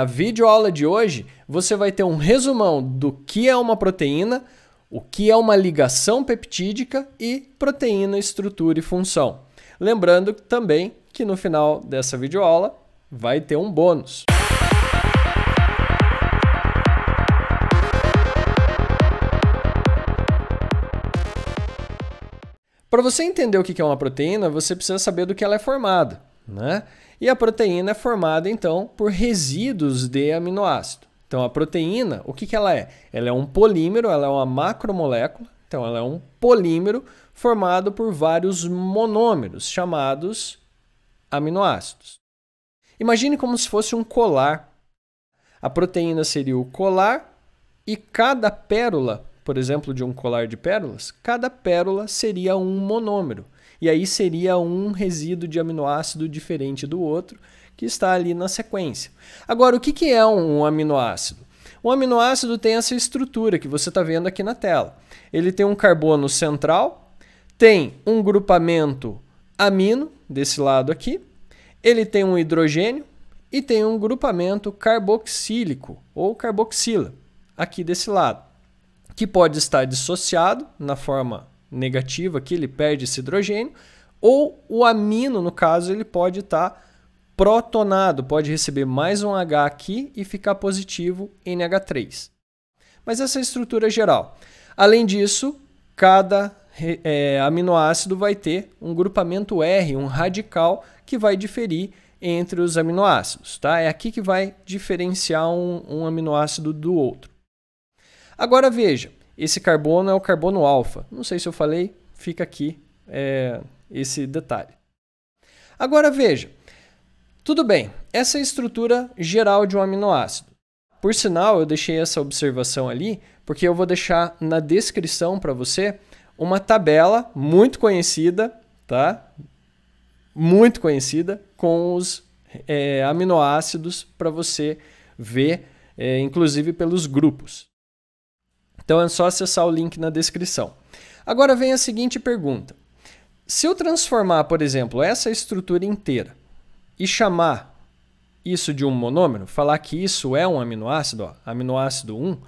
Na videoaula de hoje, você vai ter um resumão do que é uma proteína, o que é uma ligação peptídica e proteína, estrutura e função. Lembrando também que no final dessa videoaula vai ter um bônus. Para você entender o que é uma proteína, você precisa saber do que ela é formada. Né? E a proteína é formada então por resíduos de aminoácido. Então a proteína, o que, que ela é? Ela é um polímero, ela é uma macromolécula, então ela é um polímero formado por vários monômeros chamados aminoácidos. Imagine como se fosse um colar. A proteína seria o colar e cada pérola, por exemplo, de um colar de pérolas, cada pérola seria um monômero. E aí seria um resíduo de aminoácido diferente do outro que está ali na sequência. Agora, o que, que é um aminoácido? Um aminoácido tem essa estrutura que você está vendo aqui na tela. Ele tem um carbono central, tem um grupamento amino desse lado aqui, ele tem um hidrogênio e tem um grupamento carboxílico ou carboxila aqui desse lado, que pode estar dissociado na forma negativo aqui, ele perde esse hidrogênio, ou o amino, no caso, ele pode estar tá protonado, pode receber mais um H aqui e ficar positivo NH3. Mas essa é a estrutura geral. Além disso, cada é, aminoácido vai ter um grupamento R, um radical, que vai diferir entre os aminoácidos. Tá? É aqui que vai diferenciar um, um aminoácido do outro. Agora veja, esse carbono é o carbono alfa. Não sei se eu falei, fica aqui é, esse detalhe. Agora veja, tudo bem, essa é a estrutura geral de um aminoácido. Por sinal, eu deixei essa observação ali, porque eu vou deixar na descrição para você uma tabela muito conhecida, tá? Muito conhecida, com os é, aminoácidos para você ver, é, inclusive pelos grupos. Então é só acessar o link na descrição. Agora vem a seguinte pergunta. Se eu transformar, por exemplo, essa estrutura inteira e chamar isso de um monômero, falar que isso é um aminoácido, ó, aminoácido 1,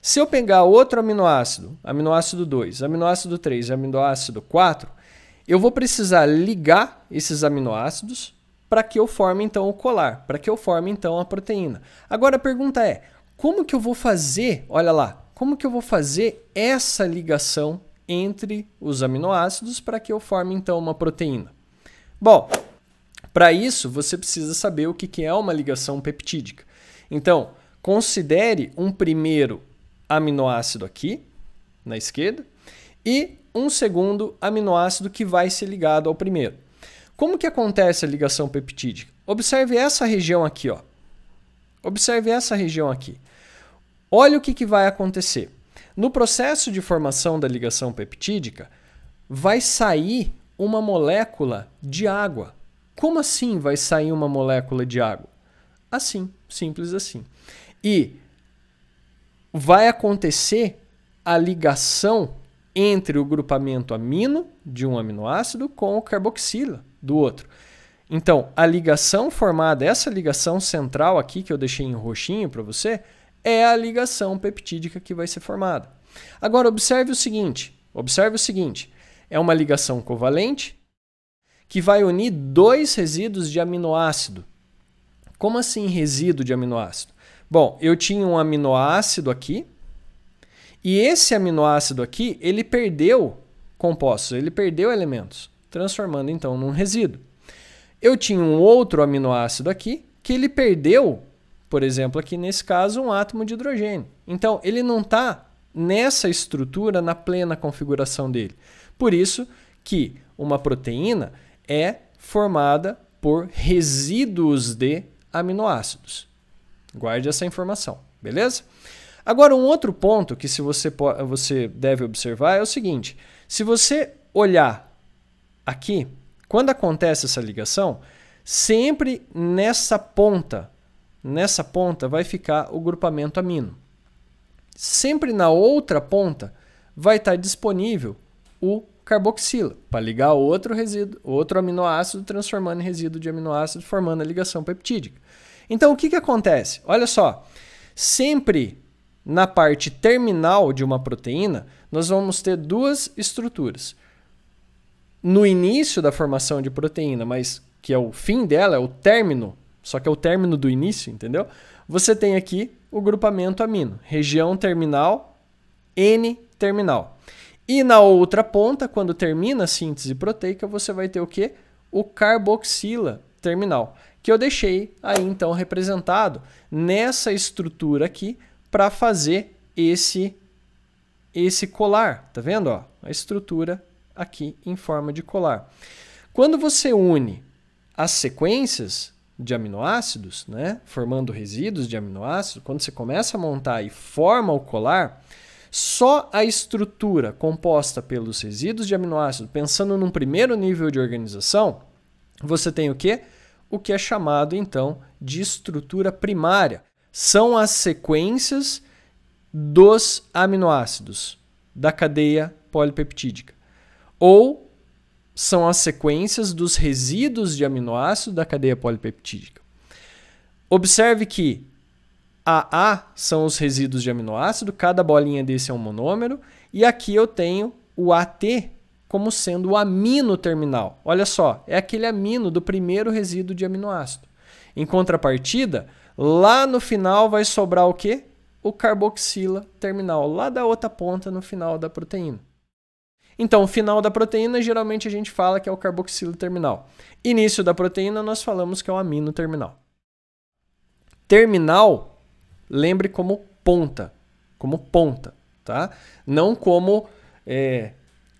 se eu pegar outro aminoácido, aminoácido 2, aminoácido 3 aminoácido 4, eu vou precisar ligar esses aminoácidos para que eu forme então o colar, para que eu forme então a proteína. Agora a pergunta é, como que eu vou fazer, olha lá, como que eu vou fazer essa ligação entre os aminoácidos para que eu forme então uma proteína? Bom, para isso você precisa saber o que é uma ligação peptídica. Então, considere um primeiro aminoácido aqui, na esquerda, e um segundo aminoácido que vai ser ligado ao primeiro. Como que acontece a ligação peptídica? Observe essa região aqui, ó. Observe essa região aqui. Olha o que, que vai acontecer. No processo de formação da ligação peptídica, vai sair uma molécula de água. Como assim vai sair uma molécula de água? Assim, simples assim. E vai acontecer a ligação entre o grupamento amino de um aminoácido com o carboxila do outro. Então, a ligação formada, essa ligação central aqui que eu deixei em roxinho para você, é a ligação peptídica que vai ser formada. Agora observe o seguinte, observe o seguinte, é uma ligação covalente que vai unir dois resíduos de aminoácido. Como assim resíduo de aminoácido? Bom, eu tinha um aminoácido aqui e esse aminoácido aqui, ele perdeu compostos, ele perdeu elementos, transformando então num resíduo. Eu tinha um outro aminoácido aqui que ele perdeu por exemplo, aqui nesse caso, um átomo de hidrogênio. Então, ele não está nessa estrutura, na plena configuração dele. Por isso que uma proteína é formada por resíduos de aminoácidos. Guarde essa informação, beleza? Agora, um outro ponto que se você, você deve observar é o seguinte: se você olhar aqui, quando acontece essa ligação, sempre nessa ponta nessa ponta vai ficar o grupamento amino. Sempre na outra ponta vai estar disponível o carboxila para ligar outro resíduo, outro aminoácido, transformando em resíduo de aminoácido, formando a ligação peptídica. Então o que, que acontece? Olha só, sempre na parte terminal de uma proteína, nós vamos ter duas estruturas. No início da formação de proteína, mas que é o fim dela, é o término só que é o término do início, entendeu? Você tem aqui o grupamento amino, região terminal, N-terminal. E na outra ponta, quando termina a síntese proteica, você vai ter o que? O carboxila terminal, que eu deixei aí então representado nessa estrutura aqui para fazer esse esse colar, tá vendo, ó? A estrutura aqui em forma de colar. Quando você une as sequências, de aminoácidos, né? formando resíduos de aminoácidos, quando você começa a montar e forma o colar, só a estrutura composta pelos resíduos de aminoácidos, pensando num primeiro nível de organização, você tem o que? O que é chamado então de estrutura primária. São as sequências dos aminoácidos da cadeia polipeptídica. Ou são as sequências dos resíduos de aminoácido da cadeia polipeptídica. Observe que AA são os resíduos de aminoácido, cada bolinha desse é um monômero, e aqui eu tenho o AT como sendo o amino terminal. Olha só, é aquele amino do primeiro resíduo de aminoácido. Em contrapartida, lá no final vai sobrar o quê? O carboxila terminal, lá da outra ponta no final da proteína. Então, o final da proteína geralmente a gente fala que é o carboxilo terminal. Início da proteína nós falamos que é o amino terminal. Terminal, lembre como ponta, como ponta, tá? Não como é,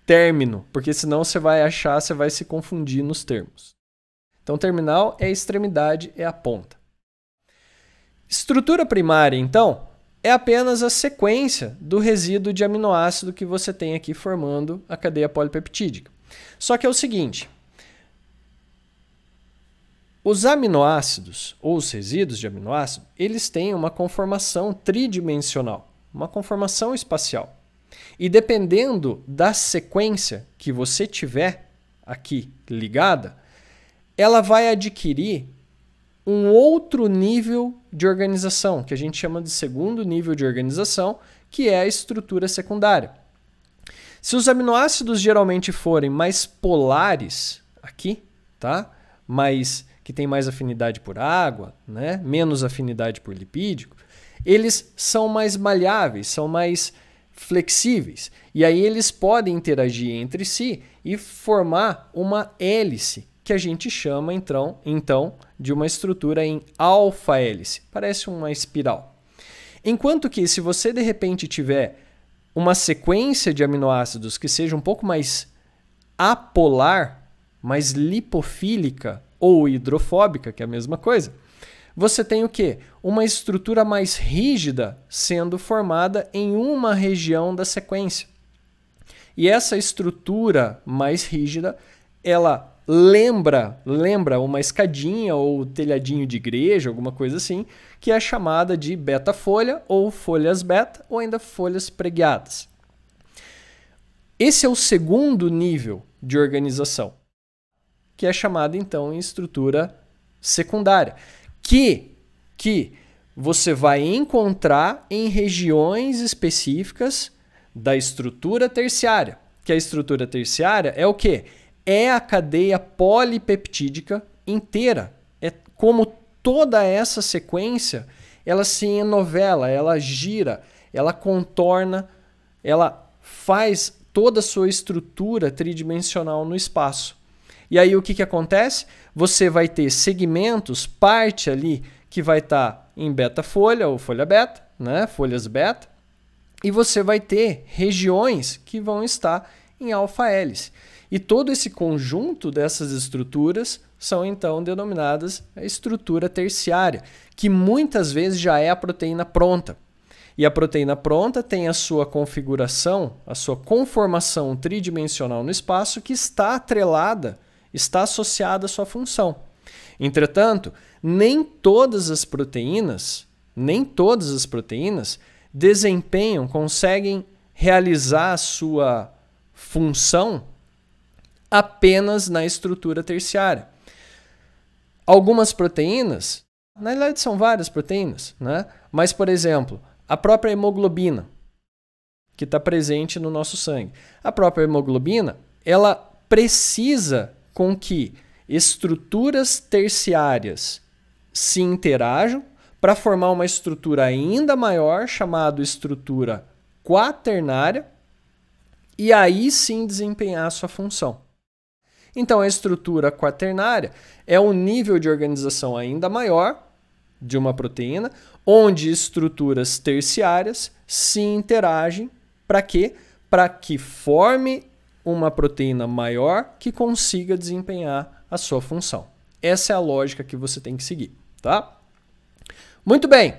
término, porque senão você vai achar, você vai se confundir nos termos. Então, terminal é a extremidade, é a ponta. Estrutura primária, então, é apenas a sequência do resíduo de aminoácido que você tem aqui formando a cadeia polipeptídica. Só que é o seguinte: os aminoácidos ou os resíduos de aminoácido, eles têm uma conformação tridimensional, uma conformação espacial. E dependendo da sequência que você tiver aqui ligada, ela vai adquirir um outro nível de organização, que a gente chama de segundo nível de organização, que é a estrutura secundária. Se os aminoácidos geralmente forem mais polares, aqui, tá? Mais que tem mais afinidade por água, né? menos afinidade por lipídico, eles são mais malháveis, são mais flexíveis. E aí eles podem interagir entre si e formar uma hélice que a gente chama então, então de uma estrutura em alfa hélice, parece uma espiral. Enquanto que se você de repente tiver uma sequência de aminoácidos que seja um pouco mais apolar, mais lipofílica ou hidrofóbica, que é a mesma coisa, você tem o que? Uma estrutura mais rígida sendo formada em uma região da sequência. E essa estrutura mais rígida, ela lembra, lembra uma escadinha ou telhadinho de igreja, alguma coisa assim, que é chamada de beta folha ou folhas beta ou ainda folhas preguiadas. Esse é o segundo nível de organização, que é chamada então em estrutura secundária, que que você vai encontrar em regiões específicas da estrutura terciária, que a estrutura terciária é o quê? é a cadeia polipeptídica inteira. É como toda essa sequência, ela se enovela, ela gira, ela contorna, ela faz toda a sua estrutura tridimensional no espaço. E aí o que, que acontece? Você vai ter segmentos, parte ali que vai estar tá em beta folha ou folha beta, né? folhas beta, e você vai ter regiões que vão estar em alfa hélice. E todo esse conjunto dessas estruturas são então denominadas estrutura terciária, que muitas vezes já é a proteína pronta. E a proteína pronta tem a sua configuração, a sua conformação tridimensional no espaço que está atrelada, está associada à sua função. Entretanto, nem todas as proteínas, nem todas as proteínas desempenham, conseguem realizar a sua função apenas na estrutura terciária. Algumas proteínas, na verdade são várias proteínas, né? mas, por exemplo, a própria hemoglobina, que está presente no nosso sangue. A própria hemoglobina, ela precisa com que estruturas terciárias se interajam para formar uma estrutura ainda maior, chamada estrutura quaternária, e aí sim desempenhar a sua função. Então, a estrutura quaternária é um nível de organização ainda maior de uma proteína, onde estruturas terciárias se interagem para quê? Para que forme uma proteína maior que consiga desempenhar a sua função. Essa é a lógica que você tem que seguir, tá? Muito bem.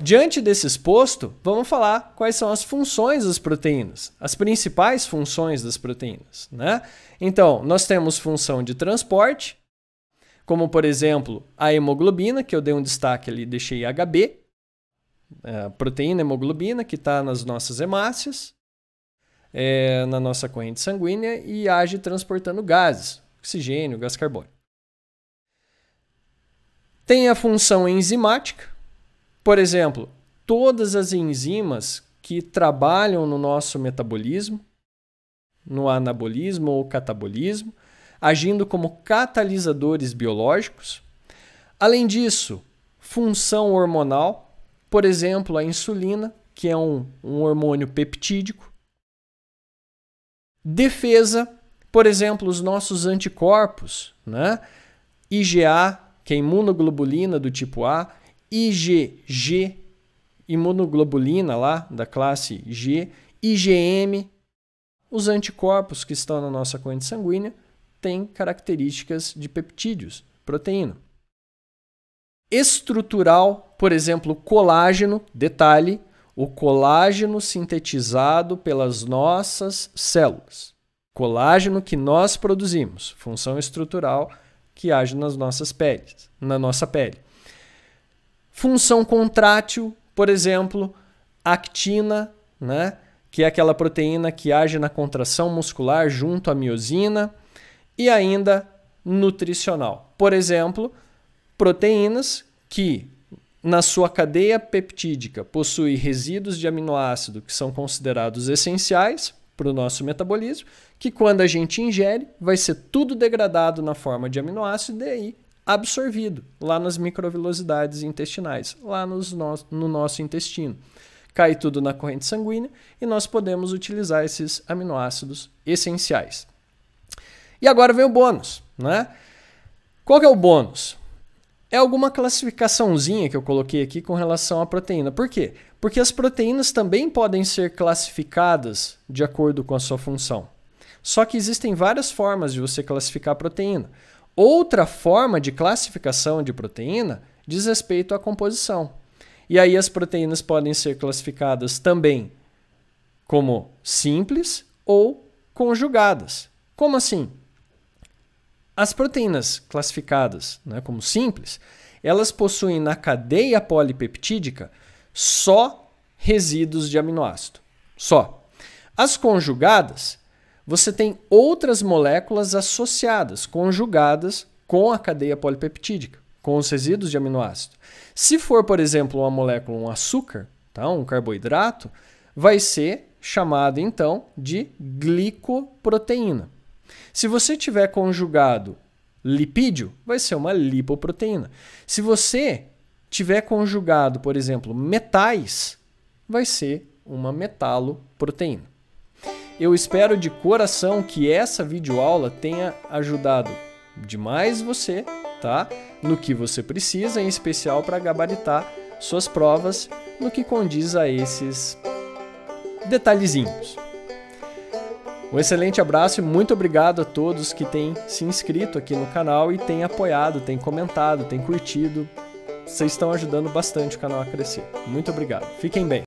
Diante desse exposto, vamos falar quais são as funções das proteínas, as principais funções das proteínas. Né? Então, nós temos função de transporte, como por exemplo a hemoglobina, que eu dei um destaque ali, deixei HB, é, proteína hemoglobina, que está nas nossas hemácias, é, na nossa corrente sanguínea e age transportando gases, oxigênio, gás carbônico. Tem a função enzimática, por exemplo, todas as enzimas que trabalham no nosso metabolismo, no anabolismo ou catabolismo, agindo como catalisadores biológicos. Além disso, função hormonal, por exemplo, a insulina, que é um, um hormônio peptídico. Defesa, por exemplo, os nossos anticorpos, né? IgA, que é imunoglobulina do tipo A, IgG, imunoglobulina lá da classe G, IgM. Os anticorpos que estão na nossa corrente sanguínea têm características de peptídeos, proteína. Estrutural, por exemplo, colágeno, detalhe, o colágeno sintetizado pelas nossas células. Colágeno que nós produzimos, função estrutural que age nas nossas peles, na nossa pele. Função contrátil, por exemplo, actina, né? que é aquela proteína que age na contração muscular junto à miosina, e ainda nutricional. Por exemplo, proteínas que na sua cadeia peptídica possui resíduos de aminoácido que são considerados essenciais para o nosso metabolismo, que quando a gente ingere vai ser tudo degradado na forma de aminoácido e aí absorvido lá nas microvelosidades intestinais, lá nos no, no nosso intestino. Cai tudo na corrente sanguínea e nós podemos utilizar esses aminoácidos essenciais. E agora vem o bônus, né? Qual que é o bônus? É alguma classificaçãozinha que eu coloquei aqui com relação à proteína. Por quê? Porque as proteínas também podem ser classificadas de acordo com a sua função. Só que existem várias formas de você classificar a proteína. Outra forma de classificação de proteína diz respeito à composição. E aí as proteínas podem ser classificadas também como simples ou conjugadas. Como assim? As proteínas classificadas né, como simples, elas possuem na cadeia polipeptídica só resíduos de aminoácido. Só. As conjugadas você tem outras moléculas associadas, conjugadas com a cadeia polipeptídica, com os resíduos de aminoácido. Se for, por exemplo, uma molécula, um açúcar, tá? um carboidrato, vai ser chamado então de glicoproteína. Se você tiver conjugado lipídio, vai ser uma lipoproteína. Se você tiver conjugado, por exemplo, metais, vai ser uma metaloproteína. Eu espero de coração que essa videoaula tenha ajudado demais você, tá? No que você precisa, em especial para gabaritar suas provas no que condiz a esses detalhezinhos. Um excelente abraço e muito obrigado a todos que têm se inscrito aqui no canal e têm apoiado, têm comentado, têm curtido. Vocês estão ajudando bastante o canal a crescer. Muito obrigado. Fiquem bem.